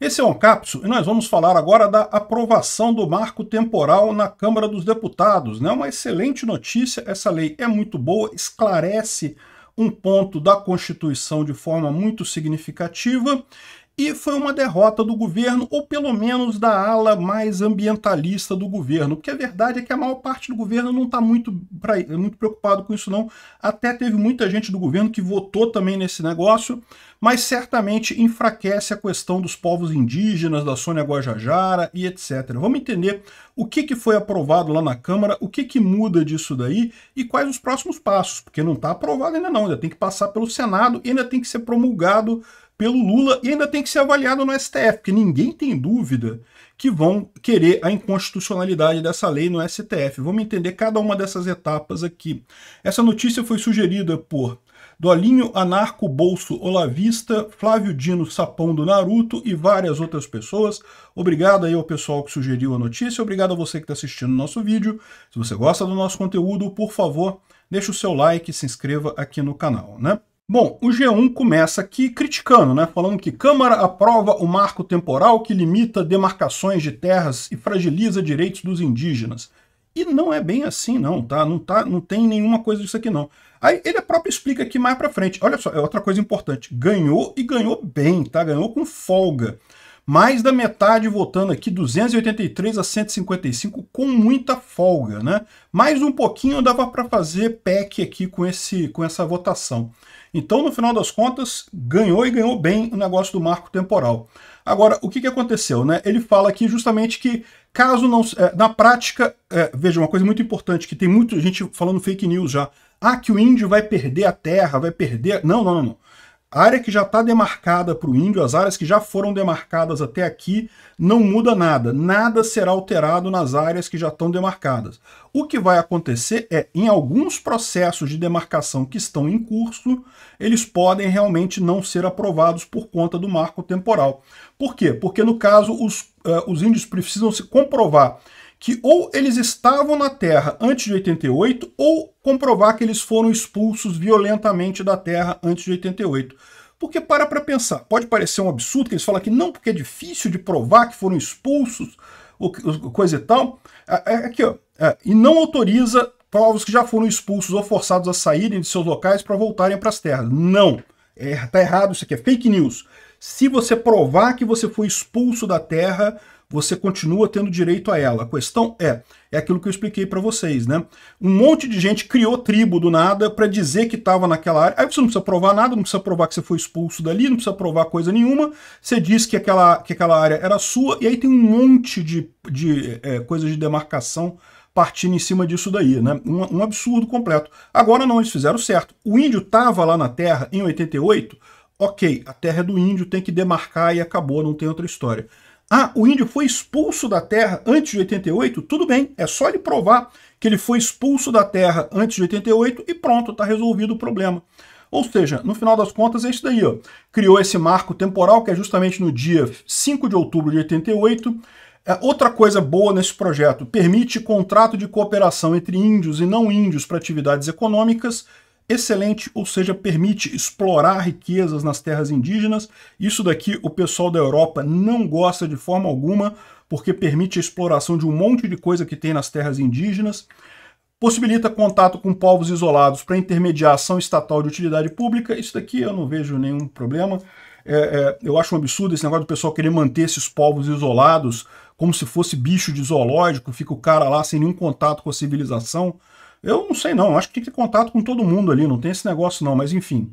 Esse é o capso e nós vamos falar agora da aprovação do marco temporal na Câmara dos Deputados. Né? Uma excelente notícia, essa lei é muito boa, esclarece um ponto da Constituição de forma muito significativa e foi uma derrota do governo, ou pelo menos da ala mais ambientalista do governo, porque a verdade é que a maior parte do governo não está muito, muito preocupado com isso não, até teve muita gente do governo que votou também nesse negócio, mas certamente enfraquece a questão dos povos indígenas, da Sônia Guajajara e etc. Vamos entender o que, que foi aprovado lá na Câmara, o que, que muda disso daí e quais os próximos passos, porque não está aprovado ainda não, ainda tem que passar pelo Senado e ainda tem que ser promulgado pelo Lula e ainda tem que ser avaliado no STF, porque ninguém tem dúvida que vão querer a inconstitucionalidade dessa lei no STF. Vamos entender cada uma dessas etapas aqui. Essa notícia foi sugerida por Dolinho Anarco Bolso Olavista, Flávio Dino Sapão do Naruto e várias outras pessoas. Obrigado aí ao pessoal que sugeriu a notícia, obrigado a você que está assistindo o nosso vídeo. Se você gosta do nosso conteúdo, por favor, deixe o seu like e se inscreva aqui no canal, né? Bom, o G1 começa aqui criticando, né? Falando que Câmara aprova o marco temporal que limita demarcações de terras e fragiliza direitos dos indígenas. E não é bem assim, não, tá? Não, tá, não tem nenhuma coisa disso aqui, não. Aí ele próprio explica aqui mais para frente. Olha só, é outra coisa importante. Ganhou e ganhou bem, tá? Ganhou com folga. Mais da metade votando aqui, 283 a 155, com muita folga, né? Mais um pouquinho dava para fazer PEC aqui com, esse, com essa votação. Então, no final das contas, ganhou e ganhou bem o negócio do marco temporal. Agora, o que, que aconteceu? Né? Ele fala aqui justamente que, caso não. É, na prática, é, veja, uma coisa muito importante, que tem muita gente falando fake news já. Ah, que o índio vai perder a terra, vai perder. Não, não, não. não. A área que já está demarcada para o índio, as áreas que já foram demarcadas até aqui, não muda nada. Nada será alterado nas áreas que já estão demarcadas. O que vai acontecer é, em alguns processos de demarcação que estão em curso, eles podem realmente não ser aprovados por conta do marco temporal. Por quê? Porque, no caso, os, uh, os índios precisam se comprovar que ou eles estavam na Terra antes de 88 ou comprovar que eles foram expulsos violentamente da Terra antes de 88. Porque para para pensar, pode parecer um absurdo que eles falam que não, porque é difícil de provar que foram expulsos, ou coisa e tal. É, é, aqui, ó, é, e não autoriza provas que já foram expulsos ou forçados a saírem de seus locais para voltarem para as terras. Não. É, tá errado isso aqui, é fake news. Se você provar que você foi expulso da terra, você continua tendo direito a ela. A questão é, é aquilo que eu expliquei para vocês, né? Um monte de gente criou tribo do nada para dizer que estava naquela área. Aí você não precisa provar nada, não precisa provar que você foi expulso dali, não precisa provar coisa nenhuma. Você diz que aquela, que aquela área era sua, e aí tem um monte de, de é, coisas de demarcação partindo em cima disso daí, né? Um, um absurdo completo. Agora não, eles fizeram certo. O índio estava lá na terra em 88 Ok, a terra é do índio, tem que demarcar e acabou, não tem outra história. Ah, o índio foi expulso da terra antes de 88? Tudo bem, é só ele provar que ele foi expulso da terra antes de 88 e pronto, está resolvido o problema. Ou seja, no final das contas é isso daí. Ó. Criou esse marco temporal que é justamente no dia 5 de outubro de 88. É, outra coisa boa nesse projeto, permite contrato de cooperação entre índios e não índios para atividades econômicas excelente, ou seja, permite explorar riquezas nas terras indígenas. Isso daqui o pessoal da Europa não gosta de forma alguma, porque permite a exploração de um monte de coisa que tem nas terras indígenas. Possibilita contato com povos isolados para intermediação estatal de utilidade pública. Isso daqui eu não vejo nenhum problema. É, é, eu acho um absurdo esse negócio do pessoal querer manter esses povos isolados como se fosse bicho de zoológico, fica o cara lá sem nenhum contato com a civilização. Eu não sei não, acho que tem que ter contato com todo mundo ali, não tem esse negócio não, mas enfim.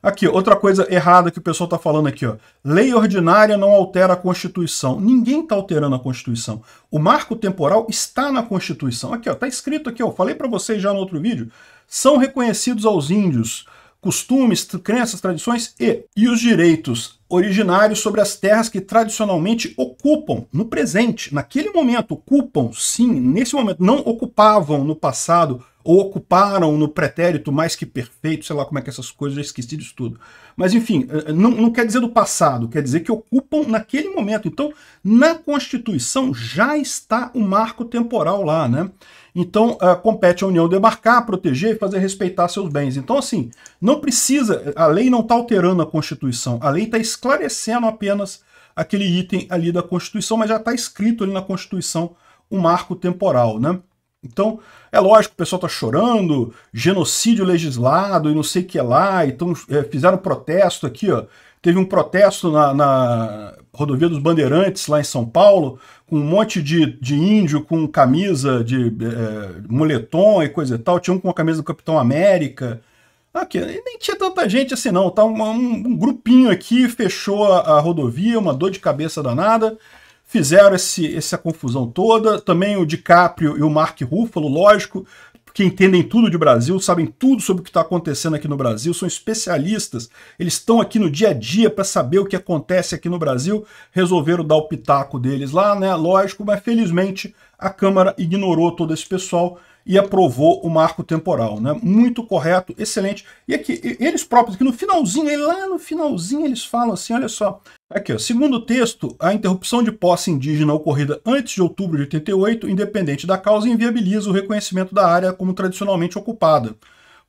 Aqui, outra coisa errada que o pessoal está falando aqui, ó. Lei ordinária não altera a Constituição. Ninguém está alterando a Constituição. O marco temporal está na Constituição. Aqui, ó, está escrito aqui, ó. Falei para vocês já no outro vídeo. São reconhecidos aos índios costumes, crenças, tradições e, e os direitos originários sobre as terras que tradicionalmente ocupam no presente, naquele momento, ocupam, sim, nesse momento, não ocupavam no passado ou ocuparam no pretérito mais que perfeito, sei lá como é que essas coisas, já esqueci disso tudo. Mas enfim, eh, eh, não, não quer dizer do passado, quer dizer que ocupam naquele momento. Então, na Constituição já está o marco temporal lá, né? Então, uh, compete à União demarcar, proteger e fazer respeitar seus bens. Então, assim, não precisa, a lei não está alterando a Constituição, a lei está esclarecendo apenas aquele item ali da Constituição, mas já está escrito ali na Constituição o marco temporal, né? Então, é lógico, o pessoal está chorando, genocídio legislado e não sei o que lá, então é, fizeram protesto aqui, ó. Teve um protesto na, na, rodovia dos Bandeirantes, lá em São Paulo, com um monte de, de índio com camisa de é, moletom e coisa e tal. Tinha um com a camisa do Capitão América. Aqui, nem tinha tanta gente assim, não. Tá um, um, um grupinho aqui, fechou a, a rodovia, uma dor de cabeça danada fizeram esse, essa confusão toda. Também o DiCaprio e o Mark Ruffalo, lógico, que entendem tudo de Brasil, sabem tudo sobre o que está acontecendo aqui no Brasil, são especialistas, eles estão aqui no dia a dia para saber o que acontece aqui no Brasil, resolveram dar o pitaco deles lá, né? Lógico, mas felizmente a Câmara ignorou todo esse pessoal e aprovou o marco temporal, né? Muito correto, excelente. E aqui, eles próprios, que no finalzinho, lá no finalzinho eles falam assim, olha só, Aqui, ó. Segundo o texto, a interrupção de posse indígena ocorrida antes de outubro de 88, independente da causa, inviabiliza o reconhecimento da área como tradicionalmente ocupada.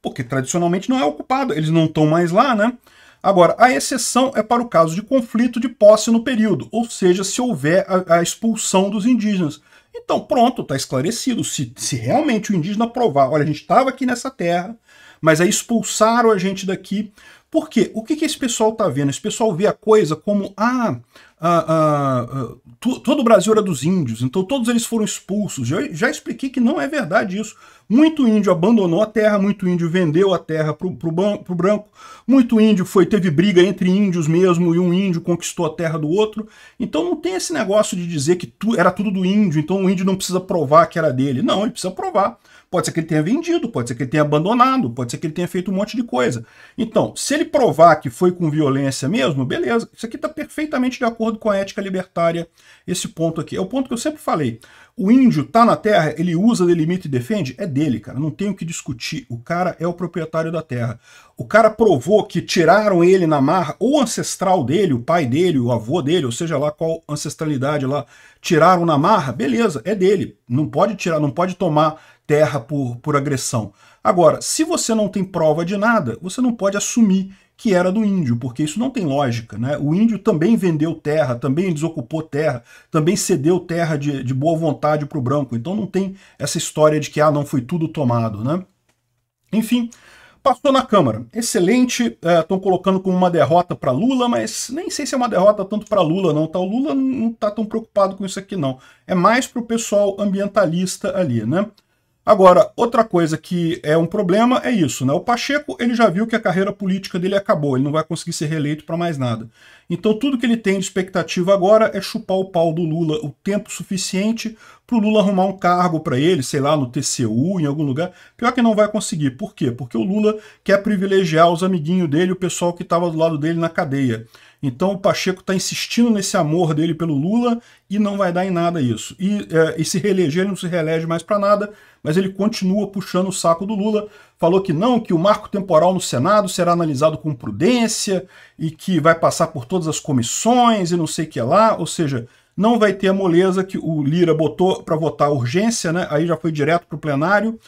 Porque tradicionalmente não é ocupada, eles não estão mais lá, né? Agora, a exceção é para o caso de conflito de posse no período, ou seja, se houver a, a expulsão dos indígenas. Então, pronto, está esclarecido. Se, se realmente o indígena provar, olha, a gente estava aqui nessa terra, mas aí expulsaram a gente daqui por quê? O que, que esse pessoal está vendo? Esse pessoal vê a coisa como, ah, ah, ah, ah, todo o Brasil era dos índios, então todos eles foram expulsos. já expliquei que não é verdade isso. Muito índio abandonou a terra, muito índio vendeu a terra para o branco, muito índio foi teve briga entre índios mesmo e um índio conquistou a terra do outro. Então não tem esse negócio de dizer que tu, era tudo do índio, então o índio não precisa provar que era dele. Não, ele precisa provar. Pode ser que ele tenha vendido, pode ser que ele tenha abandonado, pode ser que ele tenha feito um monte de coisa. Então, se ele provar que foi com violência mesmo, beleza, isso aqui está perfeitamente de acordo acordo com a ética libertária esse ponto aqui. É o ponto que eu sempre falei. O índio tá na terra, ele usa, delimita e defende, é dele, cara. Não tem o que discutir. O cara é o proprietário da terra. O cara provou que tiraram ele na marra, ou ancestral dele, o pai dele, o avô dele, ou seja lá qual ancestralidade lá, tiraram na marra, beleza, é dele. Não pode tirar, não pode tomar terra por, por agressão. Agora, se você não tem prova de nada, você não pode assumir que era do índio, porque isso não tem lógica. Né? O índio também vendeu terra, também desocupou terra, também cedeu terra de, de boa vontade para o branco. Então não tem essa história de que ah, não foi tudo tomado. Né? Enfim, passou na Câmara. Excelente, estão é, colocando como uma derrota para Lula, mas nem sei se é uma derrota tanto para Lula, não. Tá? O Lula não está tão preocupado com isso aqui, não. É mais para o pessoal ambientalista ali, né? Agora, outra coisa que é um problema é isso, né? O Pacheco, ele já viu que a carreira política dele acabou, ele não vai conseguir ser reeleito para mais nada. Então tudo que ele tem de expectativa agora é chupar o pau do Lula o tempo suficiente para o Lula arrumar um cargo para ele, sei lá, no TCU, em algum lugar. Pior que não vai conseguir. Por quê? Porque o Lula quer privilegiar os amiguinhos dele, o pessoal que estava do lado dele na cadeia. Então o Pacheco está insistindo nesse amor dele pelo Lula e não vai dar em nada isso. E, é, e se reeleger, ele não se reelege mais para nada, mas ele continua puxando o saco do Lula, falou que não, que o marco temporal no Senado será analisado com prudência e que vai passar por todas as comissões e não sei o que lá, ou seja, não vai ter a moleza que o Lira botou para votar urgência, né? aí já foi direto para o plenário.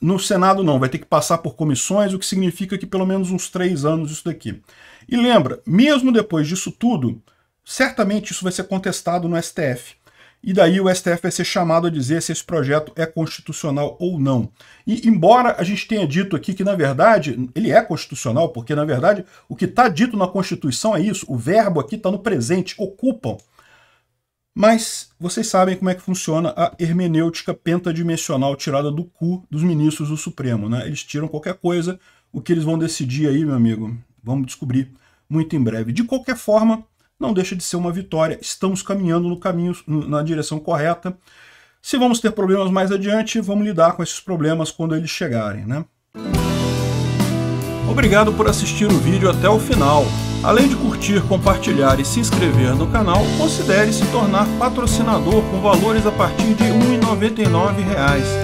No Senado não, vai ter que passar por comissões, o que significa que pelo menos uns três anos isso daqui. E lembra, mesmo depois disso tudo, certamente isso vai ser contestado no STF e daí o STF vai ser chamado a dizer se esse projeto é constitucional ou não. E embora a gente tenha dito aqui que, na verdade, ele é constitucional, porque, na verdade, o que está dito na Constituição é isso, o verbo aqui está no presente, ocupam. Mas vocês sabem como é que funciona a hermenêutica pentadimensional tirada do cu dos ministros do Supremo, né? Eles tiram qualquer coisa, o que eles vão decidir aí, meu amigo, vamos descobrir muito em breve. De qualquer forma, não deixa de ser uma vitória. Estamos caminhando no caminho na direção correta. Se vamos ter problemas mais adiante, vamos lidar com esses problemas quando eles chegarem, né? Obrigado por assistir o vídeo até o final. Além de curtir, compartilhar e se inscrever no canal, considere se tornar patrocinador com valores a partir de R$ 1,99